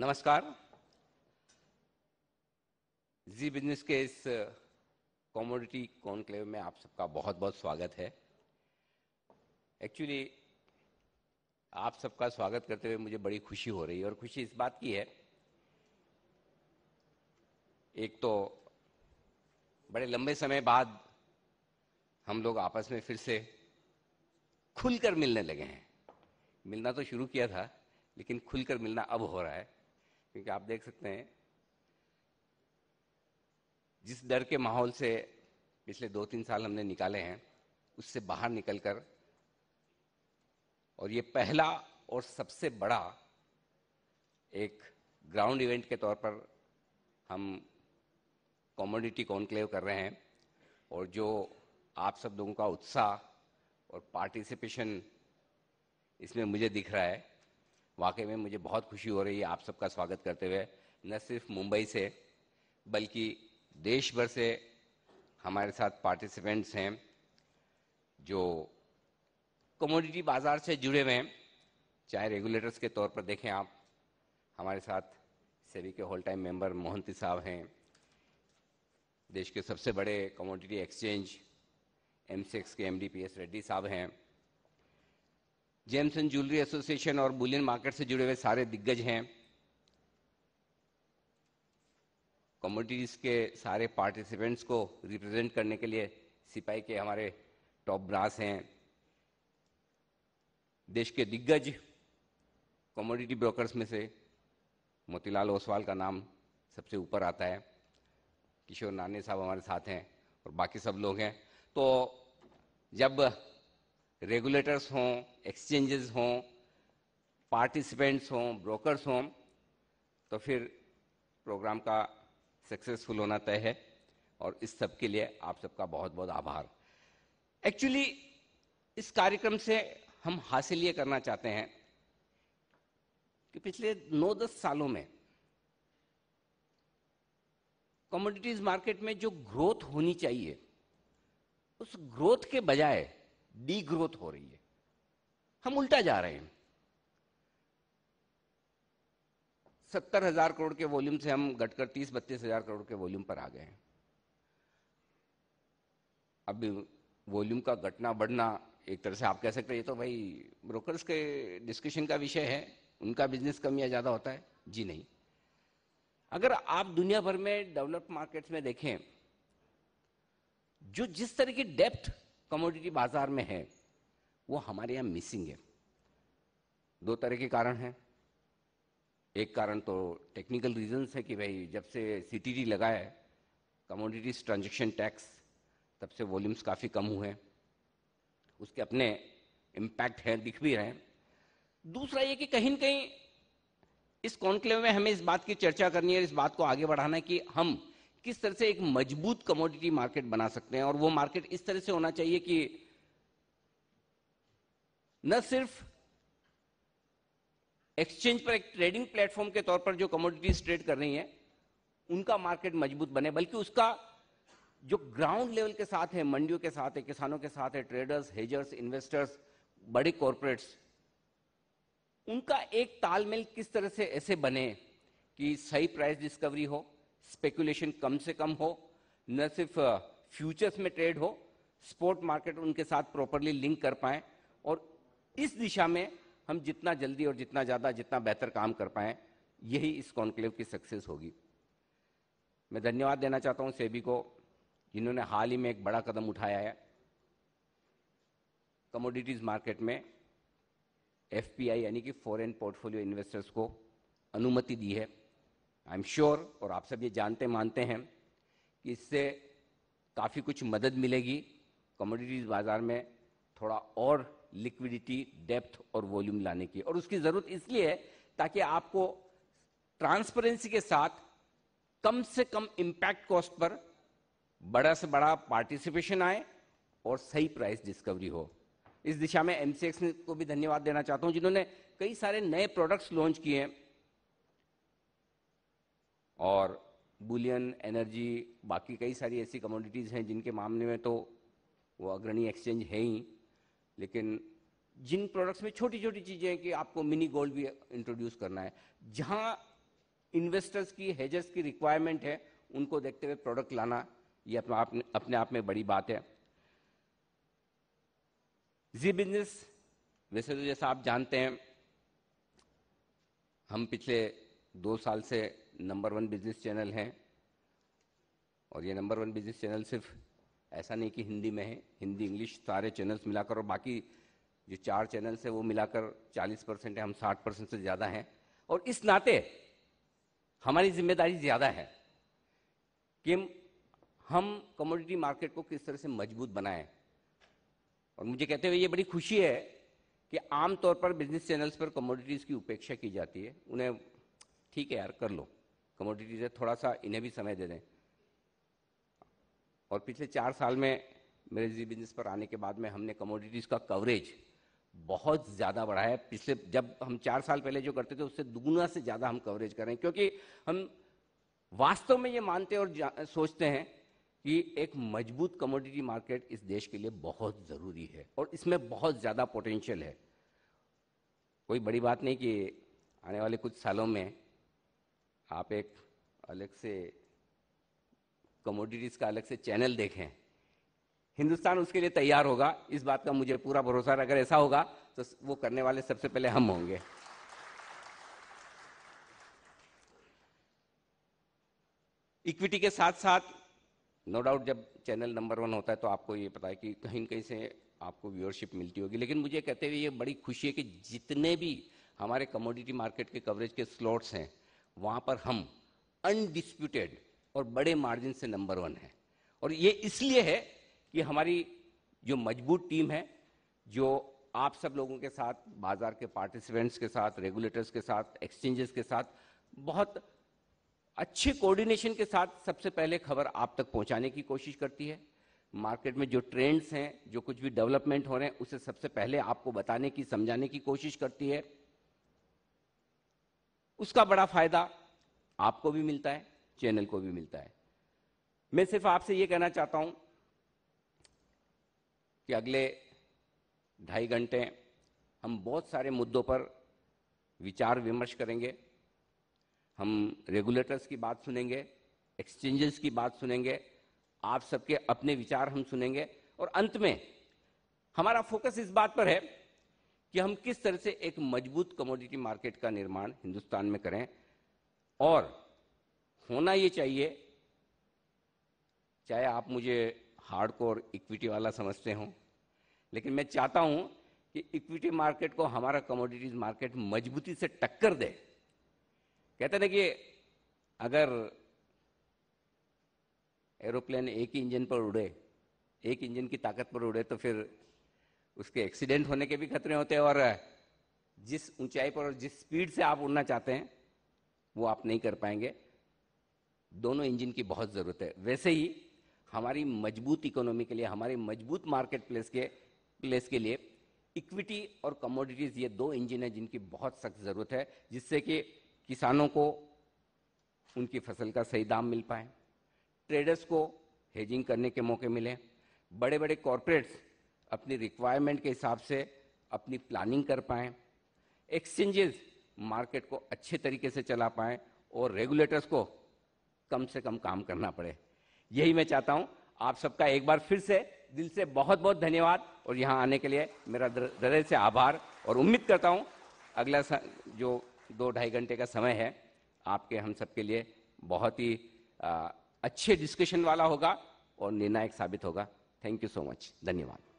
नमस्कार जी बिजनेस के इस कॉमोडिटी कॉन्क्लेव में आप सबका बहुत बहुत स्वागत है एक्चुअली आप सबका स्वागत करते हुए मुझे बड़ी खुशी हो रही है और खुशी इस बात की है एक तो बड़े लंबे समय बाद हम लोग आपस में फिर से खुलकर मिलने लगे हैं मिलना तो शुरू किया था लेकिन खुलकर मिलना अब हो रहा है क्योंकि आप देख सकते हैं जिस डर के माहौल से पिछले दो तीन साल हमने निकाले हैं उससे बाहर निकलकर और ये पहला और सबसे बड़ा एक ग्राउंड इवेंट के तौर पर हम कॉमोडिटी कॉन्क्लेव कर रहे हैं और जो आप सब लोगों का उत्साह और पार्टिसिपेशन इसमें मुझे दिख रहा है वाकई में मुझे बहुत खुशी हो रही है आप सबका स्वागत करते हुए न सिर्फ मुंबई से बल्कि देश भर से हमारे साथ पार्टिसिपेंट्स हैं जो कमोडिटी बाजार से जुड़े हुए हैं चाहे रेगुलेटर्स के तौर पर देखें आप हमारे साथ सेबी के होल टाइम मेंबर मोहंती साहब हैं देश के सबसे बड़े कमोडिटी एक्सचेंज एम के एमडीपीएस रेड्डी साहब हैं एंड ज्वेलरी एसोसिएशन और बुलियन मार्केट से जुड़े हुए सारे दिग्गज हैं कॉमोडिटीज के सारे पार्टिसिपेंट्स को रिप्रेजेंट करने के लिए सिपाही के हमारे टॉप ब्रास हैं देश के दिग्गज कमोडिटी ब्रोकर्स में से मोतीलाल ओसवाल का नाम सबसे ऊपर आता है किशोर नाने साहब हमारे साथ हैं और बाकी सब लोग हैं तो जब रेगुलेटर्स हों एक्सचेंजेस हों पार्टिसिपेंट्स हों ब्रोकर्स हों तो फिर प्रोग्राम का सक्सेसफुल होना तय है और इस सब के लिए आप सबका बहुत बहुत आभार एक्चुअली इस कार्यक्रम से हम हासिल ये करना चाहते हैं कि पिछले 9-10 सालों में कमोडिटीज मार्केट में जो ग्रोथ होनी चाहिए उस ग्रोथ के बजाय डीग्रोथ हो रही है हम उल्टा जा रहे हैं सत्तर हजार करोड़ के वॉल्यूम से हम घटकर तीस बत्तीस हजार करोड़ के वॉल्यूम पर आ गए हैं अब वॉल्यूम का घटना बढ़ना एक तरह से आप कह सकते हैं ये तो भाई ब्रोकर्स के डिस्कशन का विषय है उनका बिजनेस कम या ज़्यादा होता है जी नहीं अगर आप दुनिया भर में डेवलप मार्केट्स में देखें जो जिस तरह की डेप्थ कमोडिटी बाजार में है वो हमारे यहां मिसिंग है दो तरह के कारण हैं एक कारण तो टेक्निकल रीजंस है कि भाई जब से सीटीडी लगा है कमोडिटीज ट्रांजेक्शन टैक्स तब से वॉल्यूम्स काफ़ी कम हुए हैं उसके अपने इम्पैक्ट हैं दिख भी रहे हैं दूसरा ये कि कहीं ना कहीं इस कॉन्क्लेव में हमें इस बात की चर्चा करनी है इस बात को आगे बढ़ाना है कि हम किस तरह से एक मजबूत कमोडिटी मार्केट बना सकते हैं और वो मार्केट इस तरह से होना चाहिए कि न सिर्फ एक्सचेंज पर एक ट्रेडिंग प्लेटफॉर्म के तौर पर जो कमोडिटीज ट्रेड कर रही हैं उनका मार्केट मजबूत बने बल्कि उसका जो ग्राउंड लेवल के साथ है मंडियों के साथ है किसानों के साथ है ट्रेडर्स हेजर्स इन्वेस्टर्स बड़े कॉरपोरेट्स उनका एक तालमेल किस तरह से ऐसे बने कि सही प्राइस डिस्कवरी हो स्पेकुलेशन कम से कम हो न सिर्फ फ्यूचर्स में ट्रेड हो स्पोर्ट मार्केट उनके साथ प्रॉपरली लिंक कर पाए और इस दिशा में हम जितना जल्दी और जितना ज़्यादा जितना बेहतर काम कर पाए यही इस कॉन्क्लेव की सक्सेस होगी मैं धन्यवाद देना चाहता हूँ सेबी को जिन्होंने हाल ही में एक बड़ा कदम उठाया है कमोडिटीज़ मार्केट में एफपीआई यानी कि फॉरेन पोर्टफोलियो इन्वेस्टर्स को अनुमति दी है आई एम श्योर और आप सब ये जानते मानते हैं कि इससे काफ़ी कुछ मदद मिलेगी कमोडिटीज़ बाज़ार में थोड़ा और लिक्विडिटी डेप्थ और वॉल्यूम लाने की और उसकी ज़रूरत इसलिए है ताकि आपको ट्रांसपेरेंसी के साथ कम से कम इम्पैक्ट कॉस्ट पर बड़ा से बड़ा पार्टिसिपेशन आए और सही प्राइस डिस्कवरी हो इस दिशा में एमसीएक्स को भी धन्यवाद देना चाहता हूं जिन्होंने कई सारे नए प्रोडक्ट्स लॉन्च किए हैं और बुलियन एनर्जी बाकी कई सारी ऐसी कमोडिटीज़ हैं जिनके मामले में तो वो अग्रणी एक्सचेंज है ही लेकिन जिन प्रोडक्ट्स में छोटी छोटी चीज़ें हैं कि आपको मिनी गोल्ड भी इंट्रोड्यूस करना है जहां इन्वेस्टर्स की हेजर्स की रिक्वायरमेंट है उनको देखते हुए प्रोडक्ट लाना ये अपना आप, अपने आप में बड़ी बात है जी बिजनेस वैसे तो जैसा आप जानते हैं हम पिछले दो साल से नंबर वन बिजनेस चैनल हैं और ये नंबर वन बिजनेस चैनल सिर्फ ऐसा नहीं कि हिंदी में है हिंदी इंग्लिश सारे चैनल्स मिलाकर और बाकी जो चार चैनल्स है वो मिलाकर 40 परसेंट है हम 60 परसेंट से ज़्यादा हैं और इस नाते हमारी जिम्मेदारी ज़्यादा है कि हम कमोडिटी मार्केट को किस तरह से मजबूत बनाएं और मुझे कहते हुए ये बड़ी खुशी है कि आमतौर पर बिजनेस चैनल्स पर कमोडिटीज़ की उपेक्षा की जाती है उन्हें ठीक है यार कर लो कमोडिटीज़ है थोड़ा सा इन्हें भी समय दे दें और पिछले चार साल में मेरे जी बिजनेस पर आने के बाद में हमने कमोडिटीज़ का कवरेज बहुत ज़्यादा बढ़ाया है पिछले जब हम चार साल पहले जो करते थे उससे दुगुना से ज़्यादा हम कवरेज कर रहे हैं क्योंकि हम वास्तव में ये मानते और सोचते हैं कि एक मजबूत कमोडिटी मार्केट इस देश के लिए बहुत ज़रूरी है और इसमें बहुत ज़्यादा पोटेंशियल है कोई बड़ी बात नहीं कि आने वाले कुछ सालों में आप एक अलग से कमोडिटीज का अलग से चैनल देखें हिंदुस्तान उसके लिए तैयार होगा इस बात का मुझे पूरा भरोसा अगर ऐसा होगा तो वो करने वाले सबसे पहले हम होंगे इक्विटी के साथ साथ नो डाउट जब चैनल नंबर वन होता है तो आपको ये पता है कि कहीं कहीं से आपको व्यूअरशिप मिलती होगी लेकिन मुझे कहते हुए ये बड़ी खुशी है कि जितने भी हमारे कमोडिटी मार्केट के कवरेज के स्लॉट्स हैं वहाँ पर हम अनडिस्प्यूटेड और बड़े मार्जिन से नंबर वन है और ये इसलिए है कि हमारी जो मजबूत टीम है जो आप सब लोगों के साथ बाजार के पार्टिसिपेंट्स के साथ रेगुलेटर्स के साथ एक्सचेंजेस के साथ बहुत अच्छे कोऑर्डिनेशन के साथ सबसे पहले खबर आप तक पहुंचाने की कोशिश करती है मार्केट में जो ट्रेंड्स हैं जो कुछ भी डेवलपमेंट हो रहे हैं उसे सबसे पहले आपको बताने की समझाने की कोशिश करती है उसका बड़ा फायदा आपको भी मिलता है चैनल को भी मिलता है मैं सिर्फ आपसे यह कहना चाहता हूं कि अगले ढाई घंटे हम बहुत सारे मुद्दों पर विचार विमर्श करेंगे हम रेगुलेटर्स की बात सुनेंगे एक्सचेंजेस की बात सुनेंगे आप सबके अपने विचार हम सुनेंगे और अंत में हमारा फोकस इस बात पर है कि हम किस तरह से एक मजबूत कमोडिटी मार्केट का निर्माण हिंदुस्तान में करें और होना ये चाहिए चाहे आप मुझे हार्ड कोर इक्विटी वाला समझते हो लेकिन मैं चाहता हूं कि इक्विटी मार्केट को हमारा कमोडिटीज मार्केट मजबूती से टक्कर दे कहते ना कि अगर एरोप्लेन एक ही इंजन पर उड़े एक इंजन की ताकत पर उड़े तो फिर उसके एक्सीडेंट होने के भी खतरे होते हैं और जिस ऊंचाई पर और जिस स्पीड से आप उड़ना चाहते हैं वो आप नहीं कर पाएंगे दोनों इंजन की बहुत ज़रूरत है वैसे ही हमारी मजबूत इकोनॉमी के लिए हमारे मजबूत मार्केट प्लेस के प्लेस के लिए इक्विटी और कमोडिटीज़ ये दो इंजन है जिनकी बहुत सख्त ज़रूरत है जिससे कि किसानों को उनकी फसल का सही दाम मिल पाए ट्रेडर्स को हेजिंग करने के मौके मिले बड़े बड़े कॉरपोरेट्स अपनी रिक्वायरमेंट के हिसाब से अपनी प्लानिंग कर पाएँ एक्सचेंजेस मार्केट को अच्छे तरीके से चला पाएँ और रेगुलेटर्स को कम से कम काम करना पड़े यही मैं चाहता हूँ आप सबका एक बार फिर से दिल से बहुत बहुत धन्यवाद और यहाँ आने के लिए मेरा हृदय से आभार और उम्मीद करता हूँ अगला जो दो ढाई घंटे का समय है आपके हम सबके लिए बहुत ही आ, अच्छे डिस्कशन वाला होगा और निर्णायक साबित होगा थैंक यू सो मच धन्यवाद